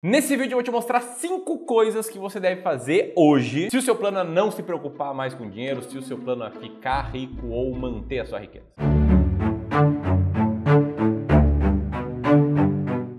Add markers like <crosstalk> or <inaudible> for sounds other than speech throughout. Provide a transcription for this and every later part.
Nesse vídeo eu vou te mostrar 5 coisas que você deve fazer hoje se o seu plano é não se preocupar mais com dinheiro, se o seu plano é ficar rico ou manter a sua riqueza.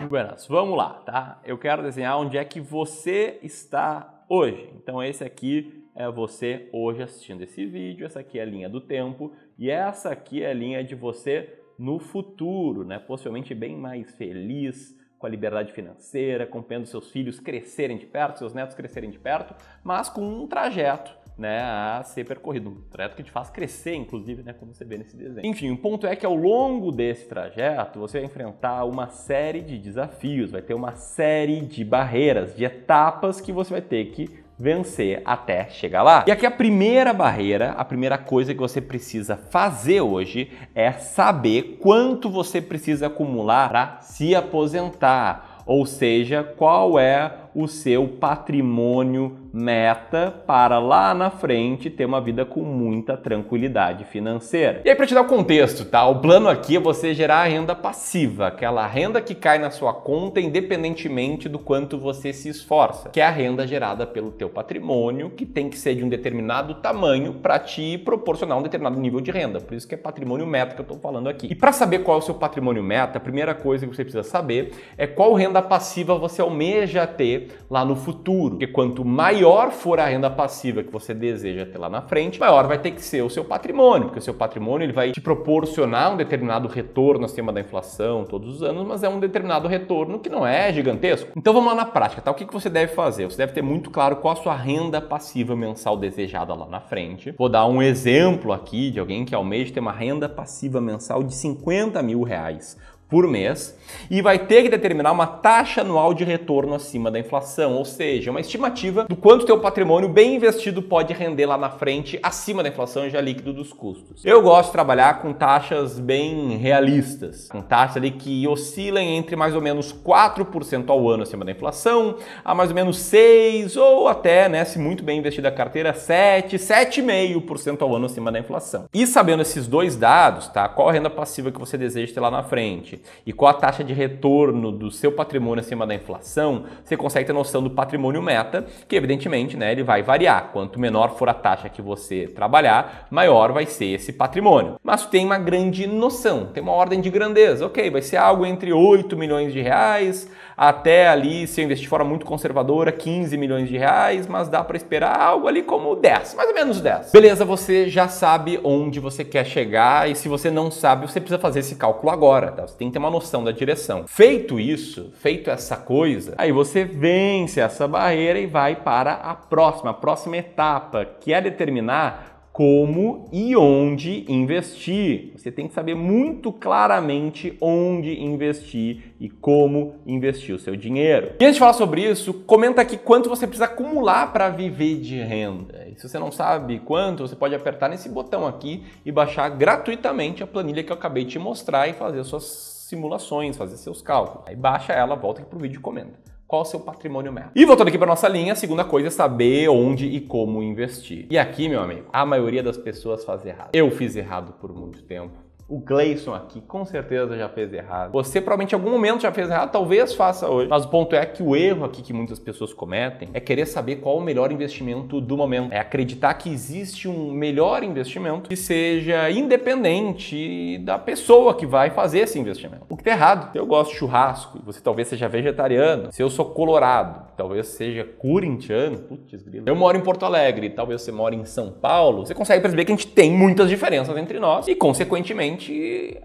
Buenas, vamos lá, tá? Eu quero desenhar onde é que você está hoje. Então esse aqui é você hoje assistindo esse vídeo, essa aqui é a linha do tempo e essa aqui é a linha de você no futuro, né? Possivelmente bem mais feliz, com a liberdade financeira, acompanhando seus filhos crescerem de perto, seus netos crescerem de perto, mas com um trajeto né, a ser percorrido. Um trajeto que te faz crescer, inclusive, né, como você vê nesse desenho. Enfim, o ponto é que ao longo desse trajeto você vai enfrentar uma série de desafios, vai ter uma série de barreiras, de etapas que você vai ter que vencer até chegar lá. E aqui a primeira barreira, a primeira coisa que você precisa fazer hoje é saber quanto você precisa acumular para se aposentar, ou seja, qual é o seu patrimônio meta para lá na frente ter uma vida com muita tranquilidade financeira. E aí para te dar o contexto, tá? O plano aqui é você gerar a renda passiva, aquela renda que cai na sua conta independentemente do quanto você se esforça, que é a renda gerada pelo teu patrimônio, que tem que ser de um determinado tamanho para te proporcionar um determinado nível de renda. Por isso que é patrimônio meta que eu estou falando aqui. E para saber qual é o seu patrimônio meta, a primeira coisa que você precisa saber é qual renda passiva você almeja ter lá no futuro. Porque quanto maior for a renda passiva que você deseja ter lá na frente, maior vai ter que ser o seu patrimônio, porque o seu patrimônio ele vai te proporcionar um determinado retorno acima da inflação todos os anos, mas é um determinado retorno que não é gigantesco. Então vamos lá na prática, tá? O que, que você deve fazer? Você deve ter muito claro qual a sua renda passiva mensal desejada lá na frente. Vou dar um exemplo aqui de alguém que almeja ter uma renda passiva mensal de 50 mil reais por mês e vai ter que determinar uma taxa anual de retorno acima da inflação, ou seja, uma estimativa do quanto teu patrimônio bem investido pode render lá na frente acima da inflação já líquido dos custos. Eu gosto de trabalhar com taxas bem realistas, com taxas ali que oscilem entre mais ou menos 4% ao ano acima da inflação, a mais ou menos 6 ou até, né, se muito bem investida a carteira, 7, 7,5% ao ano acima da inflação. E sabendo esses dois dados, tá? Qual a renda passiva que você deseja ter lá na frente? e qual a taxa de retorno do seu patrimônio acima da inflação, você consegue ter noção do patrimônio meta, que evidentemente né, ele vai variar. Quanto menor for a taxa que você trabalhar, maior vai ser esse patrimônio. Mas tem uma grande noção, tem uma ordem de grandeza. Ok, vai ser algo entre 8 milhões de reais até ali, se eu investir de forma muito conservadora, 15 milhões de reais, mas dá para esperar algo ali como 10, mais ou menos 10. Beleza, você já sabe onde você quer chegar e se você não sabe, você precisa fazer esse cálculo agora, tá? Você tem tem que ter uma noção da direção. Feito isso, feito essa coisa, aí você vence essa barreira e vai para a próxima, a próxima etapa, que é determinar como e onde investir. Você tem que saber muito claramente onde investir e como investir o seu dinheiro. E antes de falar sobre isso, comenta aqui quanto você precisa acumular para viver de renda. E se você não sabe quanto, você pode apertar nesse botão aqui e baixar gratuitamente a planilha que eu acabei de te mostrar e fazer suas simulações, fazer seus cálculos. Aí baixa ela, volta aqui pro vídeo e comenta qual o seu patrimônio meta. E voltando aqui para nossa linha, a segunda coisa é saber onde e como investir. E aqui, meu amigo, a maioria das pessoas faz errado. Eu fiz errado por muito tempo. O Gleison aqui com certeza já fez errado. Você provavelmente em algum momento já fez errado, talvez faça hoje. Mas o ponto é que o erro aqui que muitas pessoas cometem é querer saber qual o melhor investimento do momento. É acreditar que existe um melhor investimento que seja independente da pessoa que vai fazer esse investimento. O que está errado. Se eu gosto de churrasco, você talvez seja vegetariano. Se eu sou colorado, talvez seja corintiano. Putz, grilo. Eu moro em Porto Alegre, talvez você mora em São Paulo. Você consegue perceber que a gente tem muitas diferenças entre nós e, consequentemente,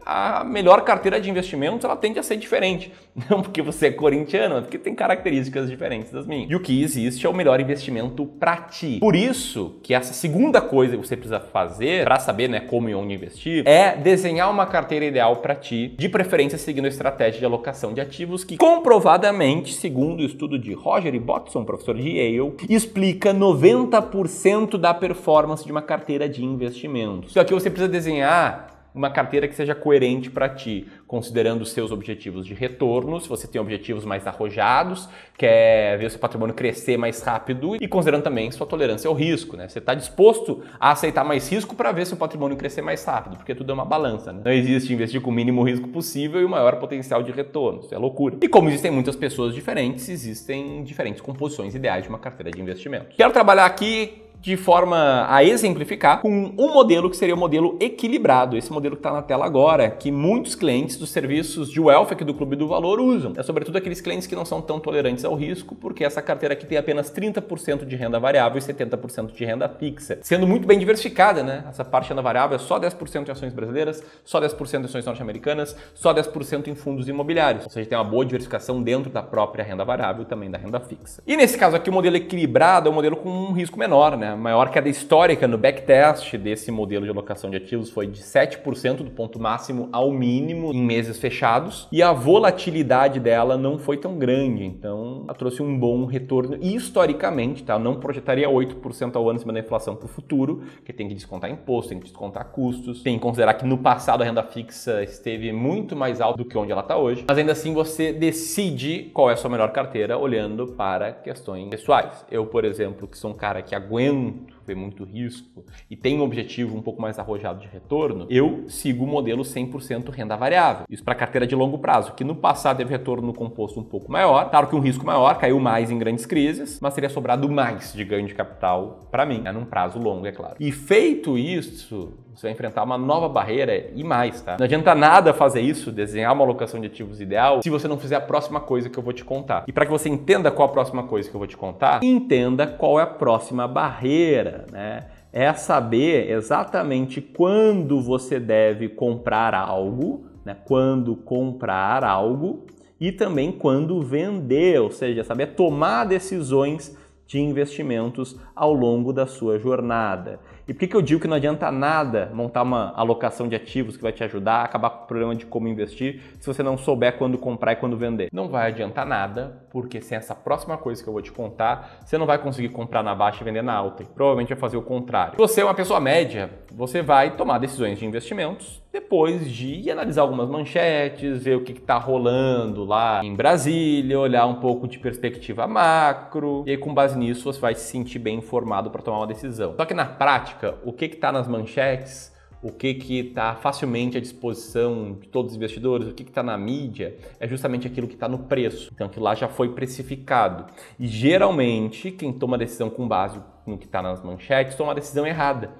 a melhor carteira de investimentos ela tende a ser diferente. <laughs> Não porque você é corintiano, mas porque tem características diferentes das minhas. E o que existe é o melhor investimento para ti. Por isso que essa segunda coisa que você precisa fazer para saber né, como e onde investir é desenhar uma carteira ideal para ti, de preferência seguindo a estratégia de alocação de ativos que comprovadamente, segundo o estudo de Roger Botson, professor de Yale, explica 90% da performance de uma carteira de investimentos. Só que você precisa desenhar uma carteira que seja coerente para ti, considerando os seus objetivos de retorno, se você tem objetivos mais arrojados, quer ver o seu patrimônio crescer mais rápido e considerando também sua tolerância ao risco, né? Você está disposto a aceitar mais risco para ver seu patrimônio crescer mais rápido, porque tudo é uma balança, né? Não existe investir com o mínimo risco possível e o maior potencial de retorno, isso é loucura. E como existem muitas pessoas diferentes, existem diferentes composições ideais de uma carteira de investimento. Quero trabalhar aqui de forma a exemplificar com um modelo que seria o modelo equilibrado, esse modelo que está na tela agora, que muitos clientes dos serviços de wealth aqui do Clube do Valor usam. É sobretudo aqueles clientes que não são tão tolerantes ao risco, porque essa carteira aqui tem apenas 30% de renda variável e 70% de renda fixa, sendo muito bem diversificada, né? Essa parte de renda variável é só 10% em ações brasileiras, só 10% em ações norte-americanas, só 10% em fundos imobiliários. Ou seja, tem uma boa diversificação dentro da própria renda variável e também da renda fixa. E nesse caso aqui o modelo equilibrado é um modelo com um risco menor, né? a maior queda histórica no backtest desse modelo de alocação de ativos foi de 7% do ponto máximo ao mínimo em meses fechados e a volatilidade dela não foi tão grande, então ela trouxe um bom retorno e historicamente, tá? não projetaria 8% ao ano em cima da inflação para o futuro, que tem que descontar imposto, tem que descontar custos, tem que considerar que no passado a renda fixa esteve muito mais alta do que onde ela está hoje, mas ainda assim você decide qual é a sua melhor carteira olhando para questões pessoais. Eu, por exemplo, que sou um cara que aguenta own tem muito risco e tem um objetivo um pouco mais arrojado de retorno, eu sigo o modelo 100% renda variável. Isso para carteira de longo prazo, que no passado teve retorno composto um pouco maior, claro que um risco maior, caiu mais em grandes crises, mas teria sobrado mais de ganho de capital para mim, né, num prazo longo, é claro. E feito isso, você vai enfrentar uma nova barreira e mais, tá? Não adianta nada fazer isso, desenhar uma alocação de ativos ideal, se você não fizer a próxima coisa que eu vou te contar. E para que você entenda qual a próxima coisa que eu vou te contar, entenda qual é a próxima barreira financeira, né? É saber exatamente quando você deve comprar algo, né? Quando comprar algo e também quando vender, ou seja, saber tomar decisões de investimentos ao longo da sua jornada. E por que, que eu digo que não adianta nada montar uma alocação de ativos que vai te ajudar a acabar com o problema de como investir se você não souber quando comprar e quando vender? Não vai adiantar nada, porque sem essa próxima coisa que eu vou te contar, você não vai conseguir comprar na baixa e vender na alta. E provavelmente vai fazer o contrário. Se você é uma pessoa média, você vai tomar decisões de investimentos depois de analisar algumas manchetes, ver o que está rolando lá em Brasília, olhar um pouco de perspectiva macro, e aí, com base nisso você vai se sentir bem informado para tomar uma decisão. Só que na prática, prática o que está nas manchetes, o que está facilmente à disposição de todos os investidores, o que está na mídia, é justamente aquilo que está no preço. Então aquilo lá já foi precificado. E geralmente quem toma decisão com base no que está nas manchetes toma a decisão errada.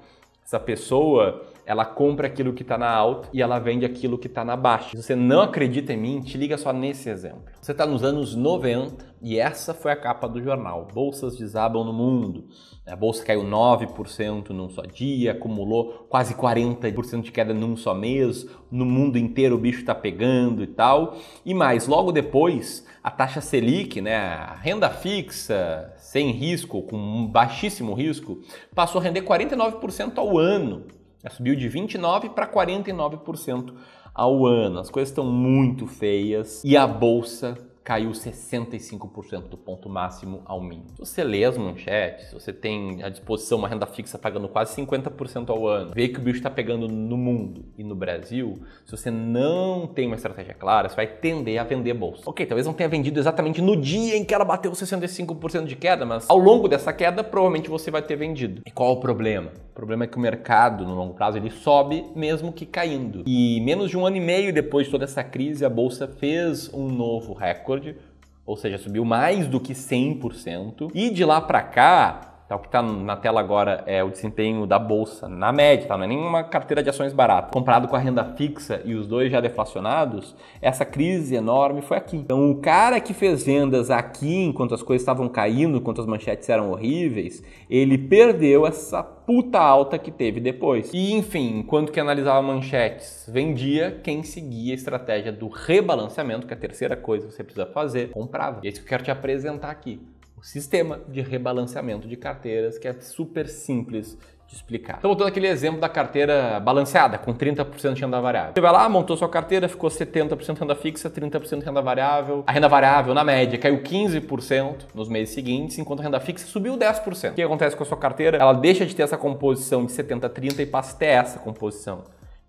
Essa pessoa ela compra aquilo que está na alta e ela vende aquilo que está na baixa. Se você não acredita em mim, te liga só nesse exemplo. Você está nos anos 90 e essa foi a capa do jornal. Bolsas desabam no mundo. A bolsa caiu 9% num só dia, acumulou quase 40% de queda num só mês. No mundo inteiro o bicho está pegando e tal. E mais, logo depois, a taxa Selic, né, a renda fixa, sem risco, com um baixíssimo risco, passou a render 49% ao ano. Subiu de 29% para 49% ao ano. As coisas estão muito feias e a bolsa caiu 65% do ponto máximo ao mínimo. Se você lê as manchetes, você tem à disposição uma renda fixa pagando quase 50% ao ano, vê que o bicho está pegando no mundo e no Brasil, se você não tem uma estratégia clara, você vai tender a vender bolsa. Ok, talvez não tenha vendido exatamente no dia em que ela bateu 65% de queda, mas ao longo dessa queda, provavelmente você vai ter vendido. E qual é o problema? o problema é que o mercado, no longo prazo, ele sobe mesmo que caindo. E menos de um ano e meio depois de toda essa crise, a bolsa fez um novo recorde, ou seja, subiu mais do que 100%. E de lá para cá, Tá, o que está na tela agora é o desempenho da bolsa na média, tá? não é nenhuma carteira de ações barata. Comparado com a renda fixa e os dois já deflacionados, essa crise enorme foi aqui. Então, o cara que fez vendas aqui enquanto as coisas estavam caindo, enquanto as manchetes eram horríveis, ele perdeu essa puta alta que teve depois. E enfim, enquanto que analisava manchetes, vendia, quem seguia a estratégia do rebalanceamento, que é a terceira coisa que você precisa fazer, comprava. E é isso que eu quero te apresentar aqui o sistema de rebalanceamento de carteiras, que é super simples de explicar. Então, voltando aquele exemplo da carteira balanceada, com 30% de renda variável. Você vai lá, montou sua carteira, ficou 70% renda fixa, 30% renda variável. A renda variável, na média, caiu 15% nos meses seguintes, enquanto a renda fixa subiu 10%. O que acontece com a sua carteira? Ela deixa de ter essa composição de 70-30 e passa a ter essa composição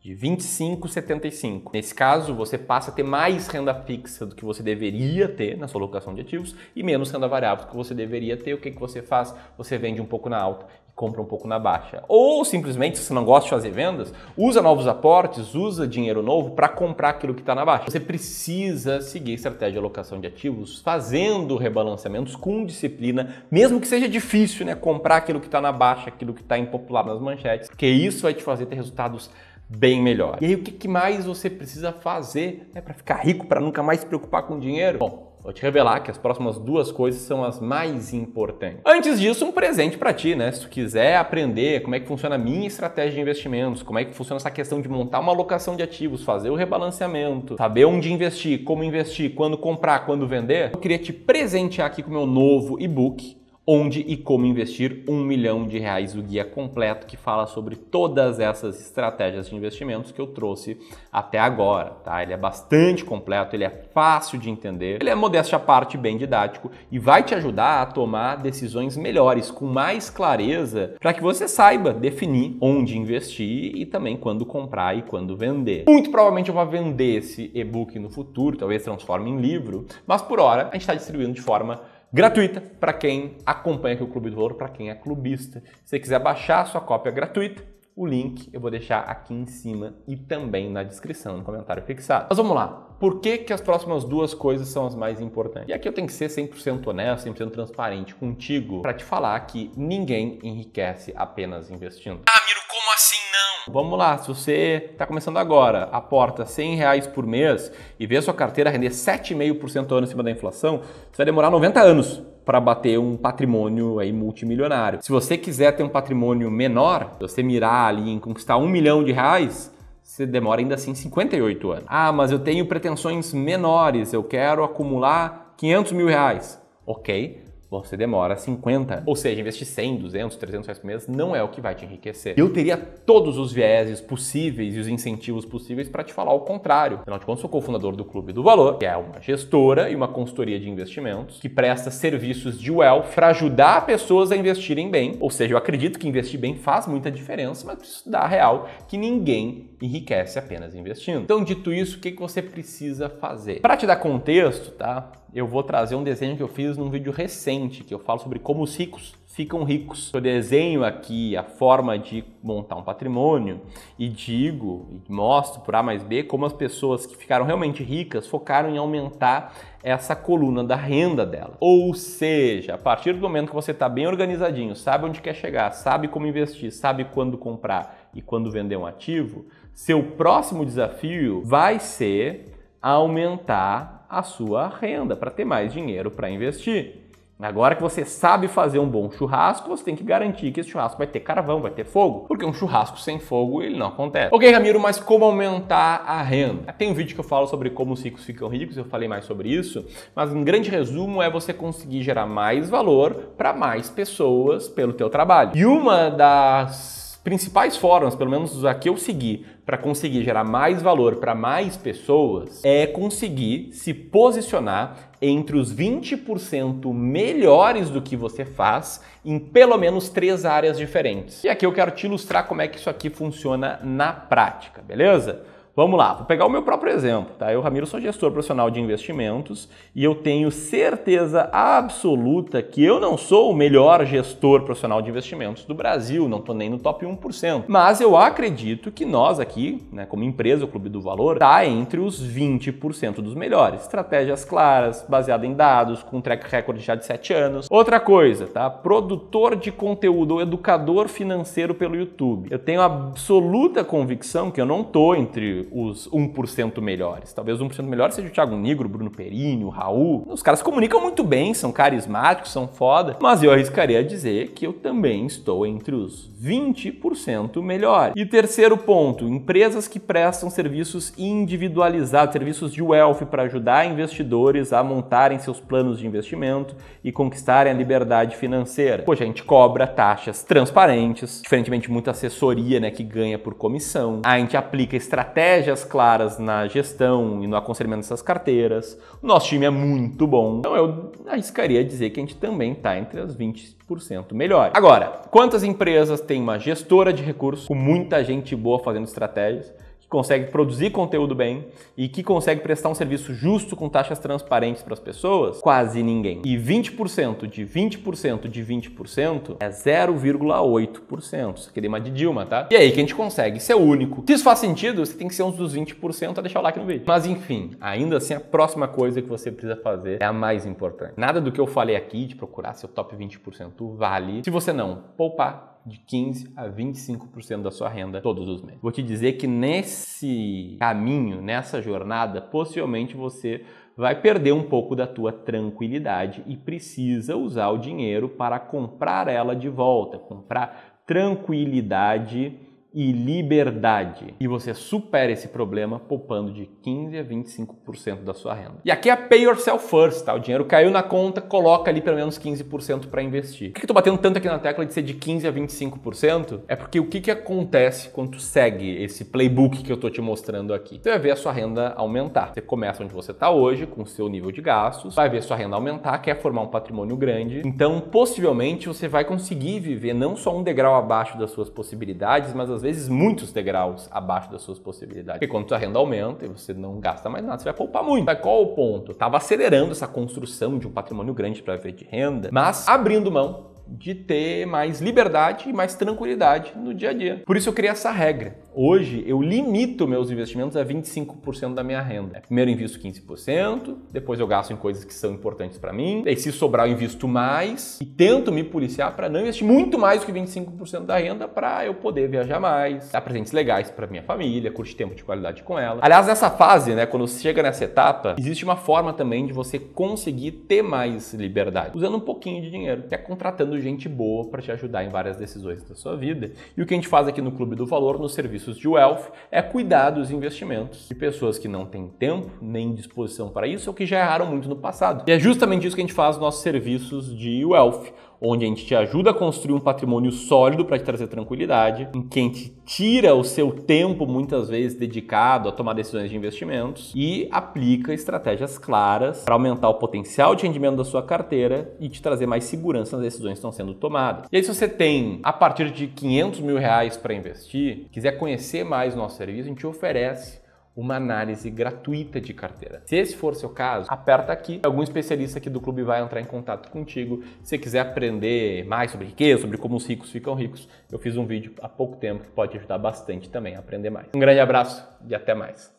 de 25,75. Nesse caso, você passa a ter mais renda fixa do que você deveria ter na sua locação de ativos e menos renda variável do que você deveria ter. O que, que você faz? Você vende um pouco na alta e compra um pouco na baixa. Ou simplesmente, se você não gosta de fazer vendas, usa novos aportes, usa dinheiro novo para comprar aquilo que está na baixa. Você precisa seguir a estratégia de alocação de ativos fazendo rebalanceamentos com disciplina, mesmo que seja difícil né, comprar aquilo que está na baixa, aquilo que está impopular nas manchetes, porque isso vai te fazer ter resultados bem melhor. E aí o que, mais você precisa fazer né, para ficar rico, para nunca mais se preocupar com dinheiro? Bom, Vou te revelar que as próximas duas coisas são as mais importantes. Antes disso, um presente para ti, né? Se tu quiser aprender como é que funciona a minha estratégia de investimentos, como é que funciona essa questão de montar uma alocação de ativos, fazer o rebalanceamento, saber onde investir, como investir, quando comprar, quando vender, eu queria te presentear aqui com o meu novo e-book Onde e Como Investir um Milhão de Reais, o guia completo que fala sobre todas essas estratégias de investimentos que eu trouxe até agora. Tá? Ele é bastante completo, ele é fácil de entender, ele é modéstia à parte, bem didático e vai te ajudar a tomar decisões melhores, com mais clareza, para que você saiba definir onde investir e também quando comprar e quando vender. Muito provavelmente eu vou vender esse e-book no futuro, talvez transforme em livro, mas por hora a gente está distribuindo de forma gratuita para quem acompanha aqui o Clube do Ouro, para quem é clubista. Se você quiser baixar a sua cópia gratuita, o link eu vou deixar aqui em cima e também na descrição, no comentário fixado. Mas vamos lá. Por que, que as próximas duas coisas são as mais importantes? E aqui eu tenho que ser 100% honesto, 100% transparente contigo para te falar que ninguém enriquece apenas investindo. Ah, Vamos lá, se você está começando agora, aporta 100 reais por mês e vê a sua carteira render 7,5% ao ano acima da inflação, você vai demorar 90 anos para bater um patrimônio aí multimilionário. Se você quiser ter um patrimônio menor, você mirar ali em conquistar um milhão de reais, você demora ainda assim 58 anos. Ah, mas eu tenho pretensões menores, eu quero acumular 500 mil reais. Ok, você demora 50. Ou seja, investir 100, 200, 300 reais por mês não é o que vai te enriquecer. Eu teria todos os vieses possíveis e os incentivos possíveis para te falar o contrário. Afinal de contas, sou cofundador do Clube do Valor, que é uma gestora e uma consultoria de investimentos que presta serviços de wealth para ajudar pessoas a investirem bem. Ou seja, eu acredito que investir bem faz muita diferença, mas isso dá real que ninguém enriquece apenas investindo. Então, dito isso, o que você precisa fazer? Para te dar contexto, tá? eu vou trazer um desenho que eu fiz num vídeo recente, que eu falo sobre como os ricos ficam ricos. Eu desenho aqui a forma de montar um patrimônio e digo e mostro por A mais B como as pessoas que ficaram realmente ricas focaram em aumentar essa coluna da renda dela. Ou seja, a partir do momento que você está bem organizadinho, sabe onde quer chegar, sabe como investir, sabe quando comprar e quando vender um ativo, seu próximo desafio vai ser aumentar a sua renda, para ter mais dinheiro para investir. Agora que você sabe fazer um bom churrasco, você tem que garantir que esse churrasco vai ter carvão, vai ter fogo, porque um churrasco sem fogo ele não acontece. Ok, Ramiro, mas como aumentar a renda? Tem um vídeo que eu falo sobre como os ricos ficam ricos, eu falei mais sobre isso, mas um grande resumo é você conseguir gerar mais valor para mais pessoas pelo teu trabalho. E uma das principais formas, pelo menos a que eu segui, para conseguir gerar mais valor para mais pessoas, é conseguir se posicionar entre os 20% melhores do que você faz em pelo menos três áreas diferentes. E aqui eu quero te ilustrar como é que isso aqui funciona na prática, beleza? Vamos lá, vou pegar o meu próprio exemplo, tá? Eu, Ramiro, sou gestor profissional de investimentos e eu tenho certeza absoluta que eu não sou o melhor gestor profissional de investimentos do Brasil, não tô nem no top 1%. Mas eu acredito que nós aqui, né, como empresa, o Clube do Valor, tá entre os 20% dos melhores. Estratégias claras, baseada em dados, com track record já de 7 anos. Outra coisa, tá? Produtor de conteúdo ou educador financeiro pelo YouTube. Eu tenho absoluta convicção que eu não tô entre os 1% melhores. Talvez 1% melhor seja o Thiago Nigro, Bruno Perini, o Raul. Os caras comunicam muito bem, são carismáticos, são foda, mas eu arriscaria dizer que eu também estou entre os 20% melhores. E terceiro ponto, empresas que prestam serviços individualizados, serviços de wealth para ajudar investidores a montarem seus planos de investimento e conquistarem a liberdade financeira. Poxa, a gente cobra taxas transparentes, diferentemente de muita assessoria, né, que ganha por comissão. A gente aplica estratégias estratégias claras na gestão e no aconselhamento dessas carteiras. O nosso time é muito bom. Então eu arriscaria dizer que a gente também está entre as 20% melhores. Agora, quantas empresas tem uma gestora de recursos com muita gente boa fazendo estratégias? que consegue produzir conteúdo bem e que consegue prestar um serviço justo com taxas transparentes para as pessoas? Quase ninguém. E 20% de 20% de 20% é 0,8%. Isso aqui é uma de Dilma, tá? E aí que a gente consegue ser é único. Se isso faz sentido, você tem que ser uns dos 20% a deixar o like no vídeo. Mas enfim, ainda assim, a próxima coisa que você precisa fazer é a mais importante. Nada do que eu falei aqui de procurar seu top 20% vale se você não poupar de 15 a 25% da sua renda todos os meses. Vou te dizer que nesse caminho, nessa jornada, possivelmente você vai perder um pouco da tua tranquilidade e precisa usar o dinheiro para comprar ela de volta, comprar tranquilidade e liberdade. E você supera esse problema poupando de 15 a 25% da sua renda. E aqui é pay yourself first, tá? O dinheiro caiu na conta, coloca ali pelo menos 15% para investir. Por que eu tô batendo tanto aqui na tecla de ser de 15 a 25%? É porque o que, que acontece quando tu segue esse playbook que eu tô te mostrando aqui? Você vai ver a sua renda aumentar. Você começa onde você tá hoje, com o seu nível de gastos, vai ver a sua renda aumentar, quer formar um patrimônio grande. Então, possivelmente você vai conseguir viver não só um degrau abaixo das suas possibilidades, mas às vezes muitos degraus abaixo das suas possibilidades. Porque quando sua renda aumenta e você não gasta mais nada, você vai poupar muito. Mas qual o ponto? Estava acelerando essa construção de um patrimônio grande para viver de renda, mas abrindo mão de ter mais liberdade e mais tranquilidade no dia a dia. Por isso eu criei essa regra. Hoje eu limito meus investimentos a 25% da minha renda. É, primeiro eu invisto 15%, depois eu gasto em coisas que são importantes para mim, e se sobrar eu invisto mais e tento me policiar para não investir muito mais do que 25% da renda para eu poder viajar mais, dar presentes legais para minha família, curtir tempo de qualidade com ela. Aliás, nessa fase, né, quando você chega nessa etapa, existe uma forma também de você conseguir ter mais liberdade, usando um pouquinho de dinheiro, que é contratando gente boa para te ajudar em várias decisões da sua vida. E o que a gente faz aqui no Clube do Valor, no serviço serviços de wealth é cuidar dos investimentos de pessoas que não têm tempo nem disposição para isso ou que já erraram muito no passado. E é justamente isso que a gente faz nos nossos serviços de wealth onde a gente te ajuda a construir um patrimônio sólido para te trazer tranquilidade, em que a gente tira o seu tempo muitas vezes dedicado a tomar decisões de investimentos e aplica estratégias claras para aumentar o potencial de rendimento da sua carteira e te trazer mais segurança nas decisões que estão sendo tomadas. E aí, se você tem a partir de 500 mil reais para investir, quiser conhecer mais o nosso serviço, a gente oferece uma análise gratuita de carteira. Se esse for seu caso, aperta aqui. Algum especialista aqui do clube vai entrar em contato contigo. Se quiser aprender mais sobre riqueza, sobre como os ricos ficam ricos, eu fiz um vídeo há pouco tempo que pode ajudar bastante também a aprender mais. Um grande abraço e até mais.